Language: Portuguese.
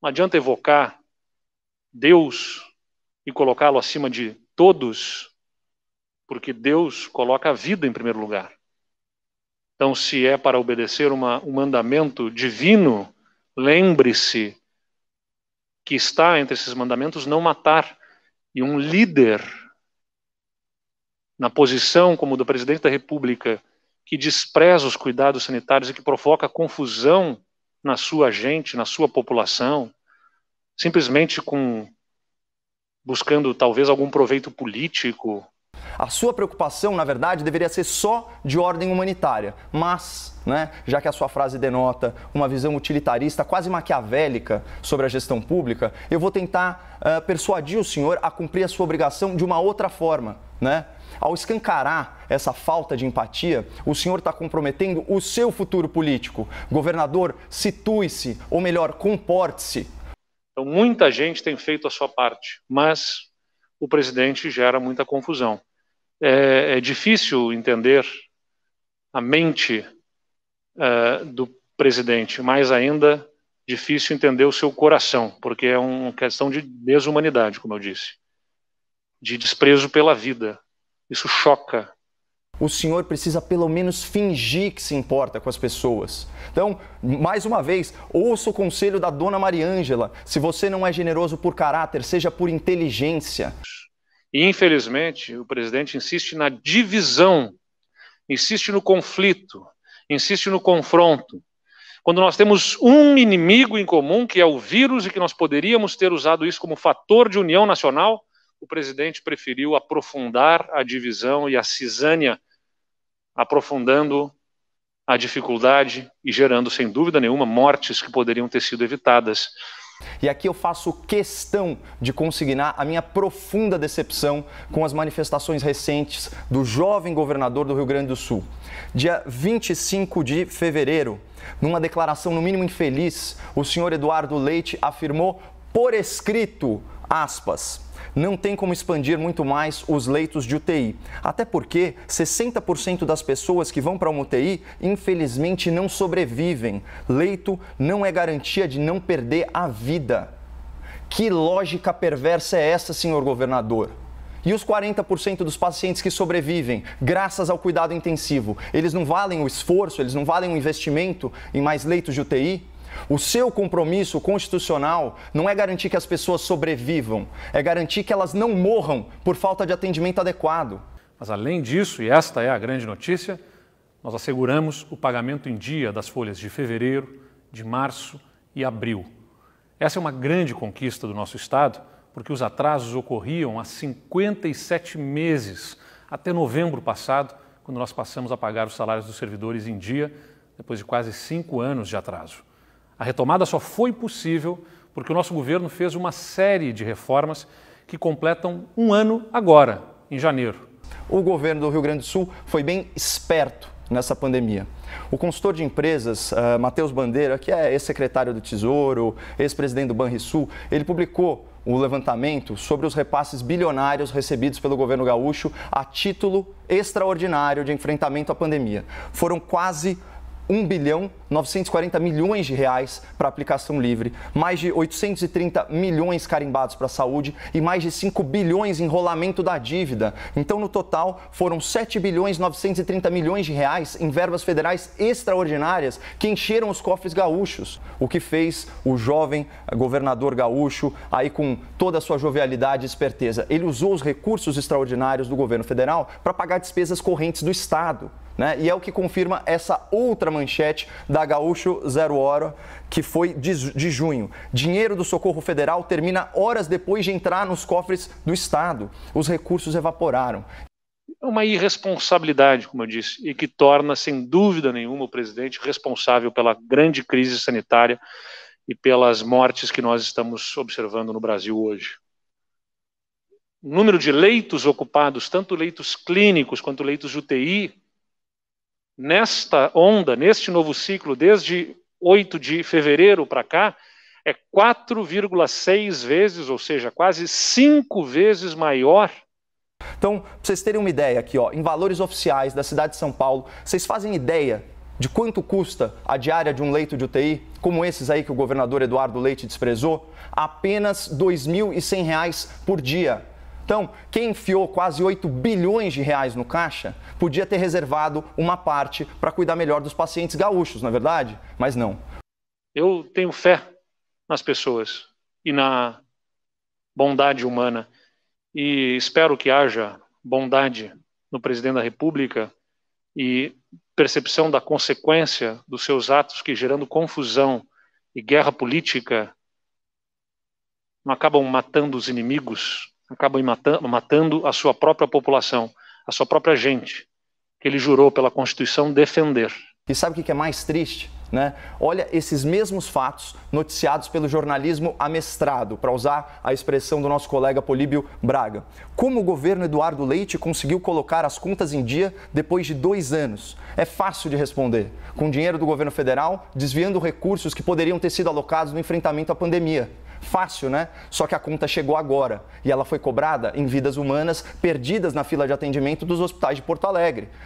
Não adianta evocar Deus e colocá-lo acima de todos, porque Deus coloca a vida em primeiro lugar. Então, se é para obedecer uma, um mandamento divino, lembre-se que está entre esses mandamentos não matar. E um líder, na posição como do presidente da República, que despreza os cuidados sanitários e que provoca confusão na sua gente, na sua população, simplesmente com buscando talvez algum proveito político. A sua preocupação, na verdade, deveria ser só de ordem humanitária, mas, né, já que a sua frase denota uma visão utilitarista, quase maquiavélica sobre a gestão pública, eu vou tentar uh, persuadir o senhor a cumprir a sua obrigação de uma outra forma, né? Ao escancarar essa falta de empatia, o senhor está comprometendo o seu futuro político. Governador, situe-se, ou melhor, comporte-se. Então, muita gente tem feito a sua parte, mas o presidente gera muita confusão. É, é difícil entender a mente uh, do presidente, mais ainda difícil entender o seu coração, porque é uma questão de desumanidade, como eu disse, de desprezo pela vida. Isso choca o senhor precisa pelo menos fingir que se importa com as pessoas. Então, mais uma vez, ouça o conselho da dona Mariângela: se você não é generoso por caráter, seja por inteligência. E, infelizmente, o presidente insiste na divisão, insiste no conflito, insiste no confronto. Quando nós temos um inimigo em comum, que é o vírus, e que nós poderíamos ter usado isso como fator de união nacional, o presidente preferiu aprofundar a divisão e a cisânia aprofundando a dificuldade e gerando, sem dúvida nenhuma, mortes que poderiam ter sido evitadas. E aqui eu faço questão de consignar a minha profunda decepção com as manifestações recentes do jovem governador do Rio Grande do Sul. Dia 25 de fevereiro, numa declaração no mínimo infeliz, o senhor Eduardo Leite afirmou por escrito Aspas. Não tem como expandir muito mais os leitos de UTI. Até porque 60% das pessoas que vão para uma UTI, infelizmente, não sobrevivem. Leito não é garantia de não perder a vida. Que lógica perversa é essa, senhor governador? E os 40% dos pacientes que sobrevivem, graças ao cuidado intensivo, eles não valem o esforço, eles não valem o investimento em mais leitos de UTI? O seu compromisso constitucional não é garantir que as pessoas sobrevivam, é garantir que elas não morram por falta de atendimento adequado. Mas além disso, e esta é a grande notícia, nós asseguramos o pagamento em dia das folhas de fevereiro, de março e abril. Essa é uma grande conquista do nosso Estado, porque os atrasos ocorriam há 57 meses, até novembro passado, quando nós passamos a pagar os salários dos servidores em dia, depois de quase cinco anos de atraso. A retomada só foi possível porque o nosso governo fez uma série de reformas que completam um ano agora, em janeiro. O governo do Rio Grande do Sul foi bem esperto nessa pandemia. O consultor de empresas, uh, eh, Matheus Bandeira, que é ex-secretário do Tesouro, ex-presidente do Banrisul, ele publicou o levantamento sobre os repasses bilionários recebidos pelo governo gaúcho a título extraordinário de enfrentamento à pandemia. Foram quase 1 bilhão 940 milhões de reais para aplicação livre, mais de 830 milhões carimbados para a saúde e mais de 5 bilhões em rolamento da dívida. Então, no total, foram 7 bilhões 930 milhões de reais em verbas federais extraordinárias que encheram os cofres gaúchos, o que fez o jovem governador gaúcho aí com toda a sua jovialidade e esperteza. Ele usou os recursos extraordinários do governo federal para pagar despesas correntes do estado. Né? E é o que confirma essa outra manchete da Gaúcho Zero Hora, que foi de, de junho. Dinheiro do socorro federal termina horas depois de entrar nos cofres do Estado. Os recursos evaporaram É uma irresponsabilidade, como eu disse, e que torna, sem dúvida nenhuma, o presidente responsável pela grande crise sanitária e pelas mortes que nós estamos observando no Brasil hoje. O número de leitos ocupados, tanto leitos clínicos quanto leitos UTI, nesta onda, neste novo ciclo, desde 8 de fevereiro para cá, é 4,6 vezes, ou seja, quase 5 vezes maior então, para vocês terem uma ideia aqui, ó, em valores oficiais da cidade de São Paulo, vocês fazem ideia de quanto custa a diária de um leito de UTI, como esses aí que o governador Eduardo Leite desprezou? Apenas R$ 2.100 por dia. Então, quem enfiou quase 8 bilhões de reais no caixa podia ter reservado uma parte para cuidar melhor dos pacientes gaúchos, na é verdade? Mas não. Eu tenho fé nas pessoas e na bondade humana e espero que haja bondade no presidente da República e percepção da consequência dos seus atos que gerando confusão e guerra política não acabam matando os inimigos acabam matando, a sua própria população, a sua própria gente, que ele jurou pela Constituição defender. E sabe o que é mais triste? Né? Olha esses mesmos fatos noticiados pelo jornalismo amestrado, para usar a expressão do nosso colega Políbio Braga. Como o governo Eduardo Leite conseguiu colocar as contas em dia depois de dois anos? É fácil de responder. Com dinheiro do governo federal, desviando recursos que poderiam ter sido alocados no enfrentamento à pandemia. Fácil, né? Só que a conta chegou agora e ela foi cobrada em vidas humanas perdidas na fila de atendimento dos hospitais de Porto Alegre.